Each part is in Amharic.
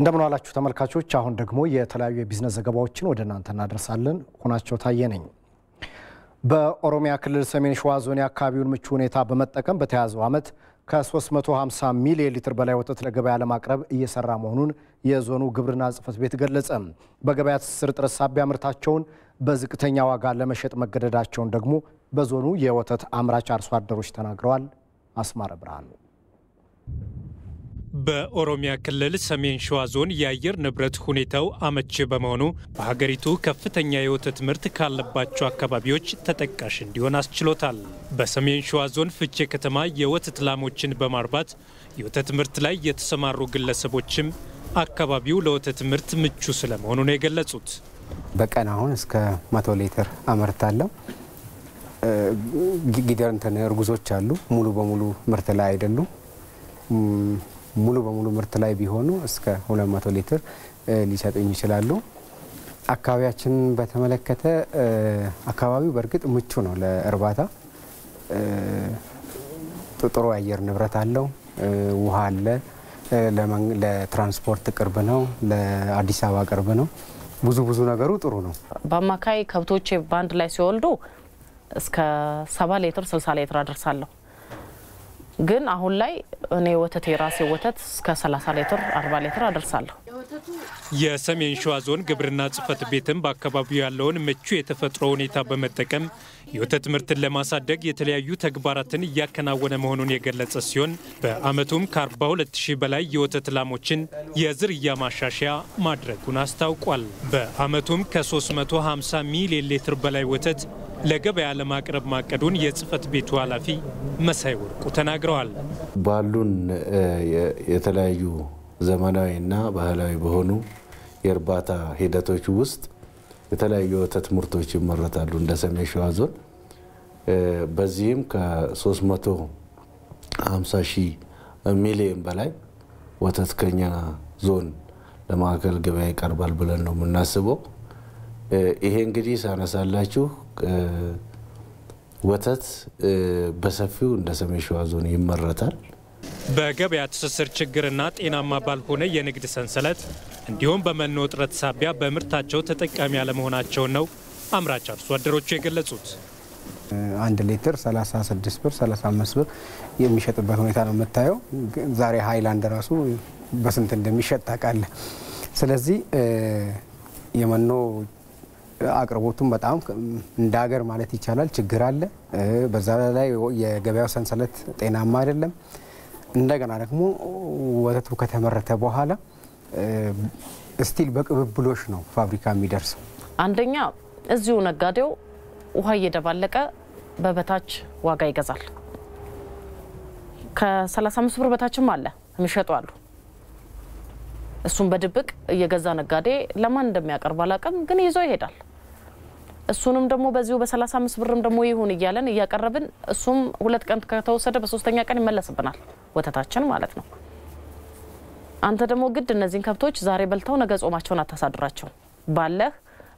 እንደምን ዋላችሁ ተመልካቾች። አሁን ደግሞ የተለያዩ የቢዝነስ ዘገባዎችን ወደ እናንተ እናደርሳለን። ሆናቸው ታየ ነኝ። በኦሮሚያ ክልል ሰሜን ሸዋ ዞን የአካባቢውን ምቹ ሁኔታ በመጠቀም በተያዘው ዓመት ከ350 ሚሊዮን ሊትር በላይ ወተት ለገበያ ለማቅረብ እየሰራ መሆኑን የዞኑ ግብርና ጽሕፈት ቤት ገለጸ። በገበያ ትስስር ጥረት ሳቢያ ምርታቸውን በዝቅተኛ ዋጋ ለመሸጥ መገደዳቸውን ደግሞ በዞኑ የወተት አምራች አርሶ አደሮች ተናግረዋል። አስማረ ብርሃኑ በኦሮሚያ ክልል ሰሜን ሸዋ ዞን የአየር ንብረት ሁኔታው አመቺ በመሆኑ በሀገሪቱ ከፍተኛ የወተት ምርት ካለባቸው አካባቢዎች ተጠቃሽ እንዲሆን አስችሎታል። በሰሜን ሸዋ ዞን ፍቼ ከተማ የወተት ላሞችን በማርባት የወተት ምርት ላይ የተሰማሩ ግለሰቦችም አካባቢው ለወተት ምርት ምቹ ስለመሆኑ ነው የገለጹት። በቀን አሁን እስከ መቶ ሊትር አመርታለሁ። ጊደር እንትን እርጉዞች አሉ። ሙሉ በሙሉ ምርት ላይ አይደሉም። ሙሉ በሙሉ ምርት ላይ ቢሆኑ እስከ 200 ሊትር ሊሰጡኝ ይችላሉ። አካባቢያችንን በተመለከተ አካባቢው በእርግጥ ምቹ ነው ለእርባታ። ጥሩ አየር ንብረት አለው፣ ውሃ አለ፣ ለትራንስፖርት ቅርብ ነው፣ ለአዲስ አበባ ቅርብ ነው። ብዙ ብዙ ነገሩ ጥሩ ነው። በአማካይ ከብቶቼ በአንድ ላይ ሲወልዱ እስከ ሰባ ሊትር ስልሳ ሊትር አደርሳለሁ። ግን አሁን ላይ እኔ ወተት የራሴ ወተት እስከ 30 ሊትር 40 ሊትር አደርሳለሁ። የሰሜን ሸዋ ዞን ግብርና ጽህፈት ቤትም በአካባቢው ያለውን ምቹ የተፈጥሮ ሁኔታ በመጠቀም የወተት ምርትን ለማሳደግ የተለያዩ ተግባራትን እያከናወነ መሆኑን የገለጸ ሲሆን በዓመቱም ከ42 ሺህ በላይ የወተት ላሞችን የዝርያ ማሻሻያ ማድረጉን አስታውቋል። በዓመቱም ከ350 ሚሊዮን ሊትር በላይ ወተት ለገበያ ለማቅረብ ማቀዱን የጽህፈት ቤቱ ኃላፊ መሳይ ወርቁ ተናግረዋል። ባሉን የተለያዩ ዘመናዊና ባህላዊ በሆኑ የእርባታ ሂደቶች ውስጥ የተለያዩ የወተት ምርቶች ይመረታሉ እንደ ሰሜን ሸዋ ዞን። በዚህም ከ350 ሚሊዮን በላይ ወተት ከኛ ዞን ለማዕከል ገበያ ይቀርባል ብለን ነው የምናስበው። ይሄ እንግዲህ ሳነሳላችሁ ወተት በሰፊው እንደ ሰሜን ሸዋ ዞን ይመረታል። በገበያ ትስስር ችግርና ጤናማ ባልሆነ የንግድ ሰንሰለት እንዲሁም በመኖ እጥረት ሳቢያ በምርታቸው ተጠቃሚ አለመሆናቸውን ነው አምራች አርሶ አደሮቹ የገለጹት። አንድ ሊትር 36 ብር 35 ብር የሚሸጥበት ሁኔታ ነው የምታየው። ዛሬ ሀይላንድ ራሱ በስንት እንደሚሸጥ ታውቃለህ። ስለዚህ የመኖ አቅርቦቱም በጣም እንደ ሀገር ማለት ይቻላል ችግር አለ። በዛ ላይ የገበያው ሰንሰለት ጤናማ አይደለም። እንደገና ደግሞ ወተቱ ከተመረተ በኋላ ስቲል በቅብብሎች ነው ፋብሪካ የሚደርሰው። አንደኛ እዚሁ ነጋዴው ውሃ እየደባለቀ በበታች ዋጋ ይገዛል። ከ35 ብር በታችም አለ የሚሸጡ አሉ። እሱም በድብቅ እየገዛ ነጋዴ ለማን እንደሚያቀርብ አላውቅም፣ ግን ይዞ ይሄዳል። እሱንም ደግሞ በዚሁ በ35 ብርም ደግሞ ይሁን እያለን እያቀረብን እሱም ሁለት ቀን ከተወሰደ በሶስተኛ ቀን ይመለስብናል ወተታችን ማለት ነው። አንተ ደግሞ ግድ እነዚህን ከብቶች ዛሬ በልተው ነገ ጾማቸውን አታሳድራቸው። ባለህ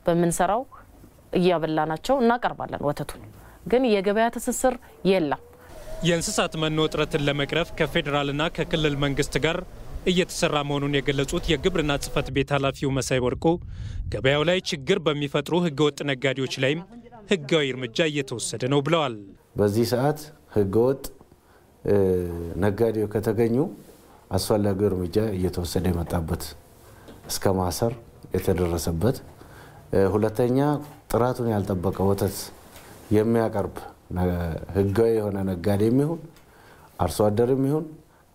በምንሰራው እያበላናቸው እናቀርባለን ወተቱን። ግን የገበያ ትስስር የለም። የእንስሳት መኖ እጥረትን ለመቅረፍ ከፌዴራልና ከክልል መንግስት ጋር እየተሰራ መሆኑን የገለጹት የግብርና ጽህፈት ቤት ኃላፊው መሳይ ወርቁ ገበያው ላይ ችግር በሚፈጥሩ ህገወጥ ነጋዴዎች ላይም ህጋዊ እርምጃ እየተወሰደ ነው ብለዋል። በዚህ ሰዓት ህገወጥ ነጋዴው ከተገኙ አስፈላጊ እርምጃ እየተወሰደ የመጣበት እስከ ማሰር የተደረሰበት፣ ሁለተኛ ጥራቱን ያልጠበቀ ወተት የሚያቀርብ ህጋዊ የሆነ ነጋዴ የሚሆን አርሶ አደርም ይሁን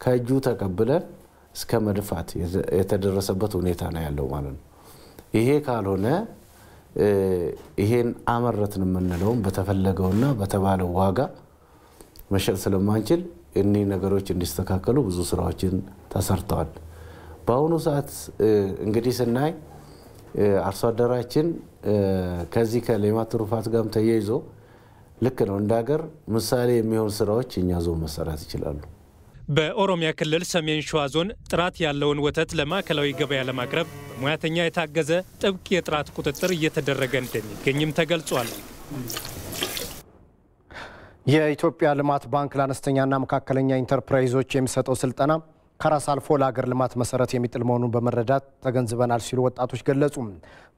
ከእጁ ተቀብለን እስከ መድፋት የተደረሰበት ሁኔታ ነው ያለው ማለት ነው። ይሄ ካልሆነ ይሄን አመረትን የምንለውም በተፈለገውና በተባለው ዋጋ መሸጥ ስለማንችል እኒህ ነገሮች እንዲስተካከሉ ብዙ ስራዎችን ተሰርተዋል። በአሁኑ ሰዓት እንግዲህ ስናይ አርሶ አደራችን ከዚህ ከሌማት ትሩፋት ጋርም ተያይዞ ልክ ነው እንደ ሀገር ምሳሌ የሚሆን ስራዎች እኛ ዞን መሰራት ይችላሉ። በኦሮሚያ ክልል ሰሜን ሸዋ ዞን ጥራት ያለውን ወተት ለማዕከላዊ ገበያ ለማቅረብ በሙያተኛ የታገዘ ጥብቅ የጥራት ቁጥጥር እየተደረገ እንደሚገኝም ተገልጿል። የኢትዮጵያ ልማት ባንክ ለአነስተኛና መካከለኛ ኢንተርፕራይዞች የሚሰጠው ስልጠና ከራስ አልፎ ለሀገር ልማት መሰረት የሚጥል መሆኑን በመረዳት ተገንዝበናል ሲሉ ወጣቶች ገለጹ።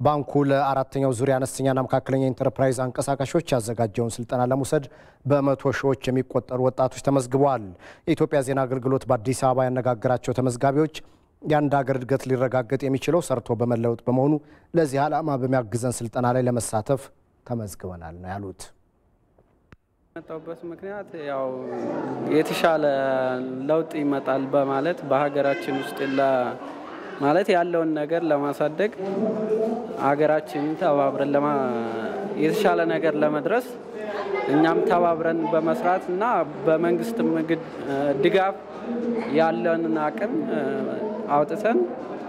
ባንኩ ለአራተኛው ዙሪያ አነስተኛና መካከለኛ ኢንተርፕራይዝ አንቀሳቃሾች ያዘጋጀውን ስልጠና ለመውሰድ በመቶ ሺዎች የሚቆጠሩ ወጣቶች ተመዝግበዋል። የኢትዮጵያ ዜና አገልግሎት በአዲስ አበባ ያነጋገራቸው ተመዝጋቢዎች የአንድ ሀገር እድገት ሊረጋገጥ የሚችለው ሰርቶ በመለወጥ በመሆኑ ለዚህ ዓላማ በሚያግዘን ስልጠና ላይ ለመሳተፍ ተመዝግበናል ነው ያሉት። የመጣሁበት ምክንያት ያው የተሻለ ለውጥ ይመጣል በማለት በሀገራችን ውስጥ ማለት ያለውን ነገር ለማሳደግ ሀገራችን ተባብረን የተሻለ ነገር ለመድረስ እኛም ተባብረን በመስራት እና በመንግስትም ድጋፍ ያለንን አቅም አውጥተን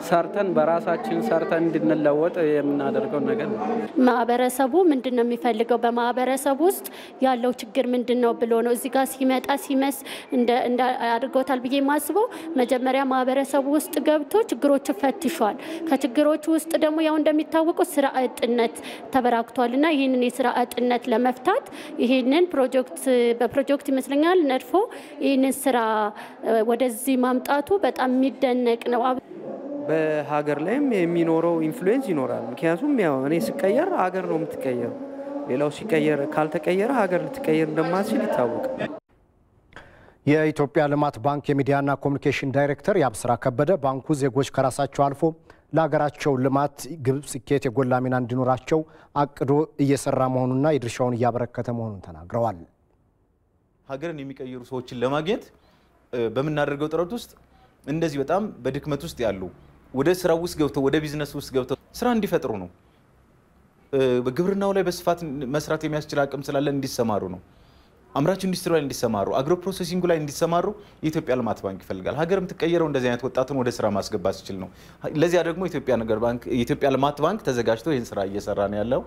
ሰርተን በራሳችን ሰርተን እንድንለወጥ የምናደርገው ነገር ነው። ማህበረሰቡ ምንድን ነው የሚፈልገው? በማህበረሰቡ ውስጥ ያለው ችግር ምንድን ነው ብሎ ነው እዚህ ጋር ሲመጣ ሲመስ አድርጎታል ብዬ የማስበው መጀመሪያ ማህበረሰቡ ውስጥ ገብቶ ችግሮቹ ፈትሿል። ከችግሮቹ ውስጥ ደግሞ ያው እንደሚታወቀው ስራ እጥነት ተበራክቷል እና ይህንን የስራ እጥነት ለመፍታት ይህንን ፕሮጀክት በፕሮጀክት ይመስለኛል ነድፎ ይህንን ስራ ወደዚህ ማምጣቱ በጣም የሚደነቅ ነው። በሀገር ላይም የሚኖረው ኢንፍሉዌንስ ይኖራል። ምክንያቱም ያው እኔ ስቀየር ሀገር ነው የምትቀየረው። ሌላው ሲቀየር ካልተቀየረ ሀገር ልትቀየር እንደማትችል ይታወቃል። የኢትዮጵያ ልማት ባንክ የሚዲያና ኮሚኒኬሽን ዳይሬክተር የአብስራ ከበደ ባንኩ ዜጎች ከራሳቸው አልፎ ለሀገራቸው ልማት ግብ ስኬት የጎላ ሚና እንዲኖራቸው አቅዶ እየሰራ መሆኑና የድርሻውን እያበረከተ መሆኑን ተናግረዋል። ሀገርን የሚቀይሩ ሰዎችን ለማግኘት በምናደርገው ጥረት ውስጥ እንደዚህ በጣም በድክመት ውስጥ ያሉ ወደ ስራው ውስጥ ገብተው ወደ ቢዝነስ ውስጥ ገብተው ስራ እንዲፈጥሩ ነው። በግብርናው ላይ በስፋት መስራት የሚያስችል አቅም ስላለ እንዲሰማሩ ነው። አምራች ኢንዱስትሪ ላይ እንዲሰማሩ፣ አግሮ ፕሮሰሲንግ ላይ እንዲሰማሩ የኢትዮጵያ ልማት ባንክ ይፈልጋል። ሀገር የምትቀየረው እንደዚህ አይነት ወጣትን ወደ ስራ ማስገባት ሲችል ነው። ለዚያ ደግሞ የኢትዮጵያ ልማት ባንክ ተዘጋጅቶ ይህን ስራ እየሰራ ነው ያለው።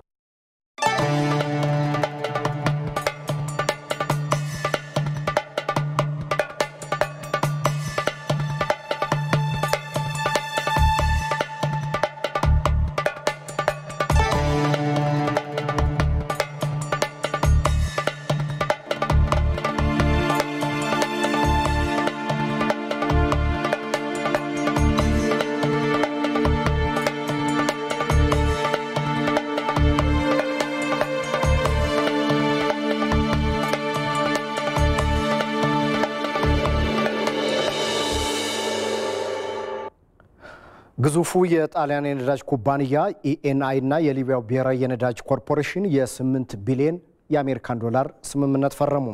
ግዙፉ የጣሊያን የነዳጅ ኩባንያ ኢኤንአይ e እና የሊቢያው ብሔራዊ የነዳጅ ኮርፖሬሽን የ የ8 ቢሊዮን የአሜሪካን ዶላር ስምምነት ፈረሙ።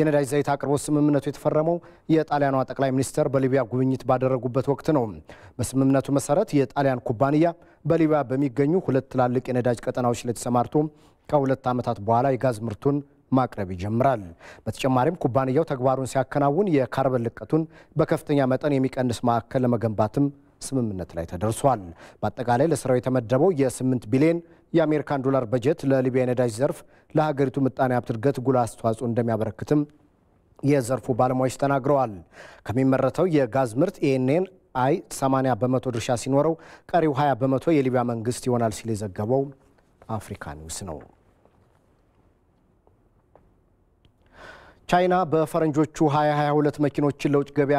የነዳጅ ዘይት አቅርቦት ስምምነቱ የተፈረመው የጣሊያኗ ጠቅላይ ሚኒስትር በሊቢያ ጉብኝት ባደረጉበት ወቅት ነው። በስምምነቱ መሰረት የጣሊያን ኩባንያ በሊቢያ በሚገኙ ሁለት ትላልቅ የነዳጅ ቀጠናዎች ላይ ተሰማርቶ ከሁለት ዓመታት በኋላ የጋዝ ምርቱን ማቅረብ ይጀምራል። በተጨማሪም ኩባንያው ተግባሩን ሲያከናውን የካርበን ልቀቱን በከፍተኛ መጠን የሚቀንስ ማዕከል ለመገንባትም ስምምነት ላይ ተደርሷል። በአጠቃላይ ለስራው የተመደበው የ8 ቢሊዮን የአሜሪካን ዶላር በጀት ለሊቢያ የነዳጅ ዘርፍ ለሀገሪቱ ምጣኔ ሀብት እድገት ጉልህ አስተዋጽኦ እንደሚያበረክትም የዘርፉ ባለሙያዎች ተናግረዋል። ከሚመረተው የጋዝ ምርት ኤኤንኤን አይ 80 በመቶ ድርሻ ሲኖረው ቀሪው 20 በመቶ የሊቢያ መንግስት ይሆናል ሲል የዘገበው አፍሪካ ኒውስ ነው። ቻይና በፈረንጆቹ 2022 መኪኖችን ለውጭ ገበያ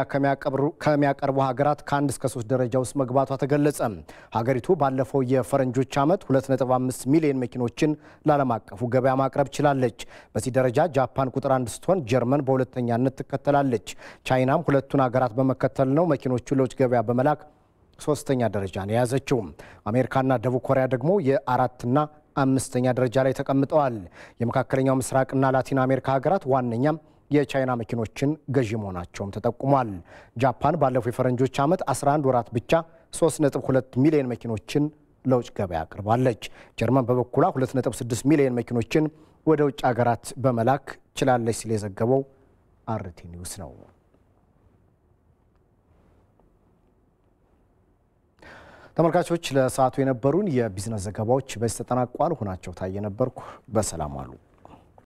ከሚያቀርቡ ሀገራት ከአንድ እስከ ሶስት ደረጃ ውስጥ መግባቷ ተገለጸ። ሀገሪቱ ባለፈው የፈረንጆች ዓመት 2.5 ሚሊዮን መኪኖችን ለዓለም አቀፉ ገበያ ማቅረብ ችላለች። በዚህ ደረጃ ጃፓን ቁጥር አንድ ስትሆን ጀርመን በሁለተኛነት ትከተላለች። ቻይናም ሁለቱን ሀገራት በመከተል ነው መኪኖቹን ለውጭ ገበያ በመላክ ሶስተኛ ደረጃን የያዘችው። አሜሪካና ደቡብ ኮሪያ ደግሞ የአራትና አምስተኛ ደረጃ ላይ ተቀምጠዋል። የመካከለኛው ምስራቅና ላቲን አሜሪካ ሀገራት ዋነኛም የቻይና መኪኖችን ገዢ መሆናቸውም ተጠቁሟል። ጃፓን ባለፈው የፈረንጆች ዓመት 11 ወራት ብቻ 3.2 ሚሊዮን መኪኖችን ለውጭ ገበያ አቅርባለች። ጀርመን በበኩሏ 2.6 ሚሊዮን መኪኖችን ወደ ውጭ ሀገራት በመላክ ችላለች ሲል የዘገበው አርቲ ኒውስ ነው። ተመልካቾች ለሰዓቱ የነበሩን የቢዝነስ ዘገባዎች በዚህ ተጠናቋል። ሁናቸው ታየ ነበርኩ። በሰላም አሉ።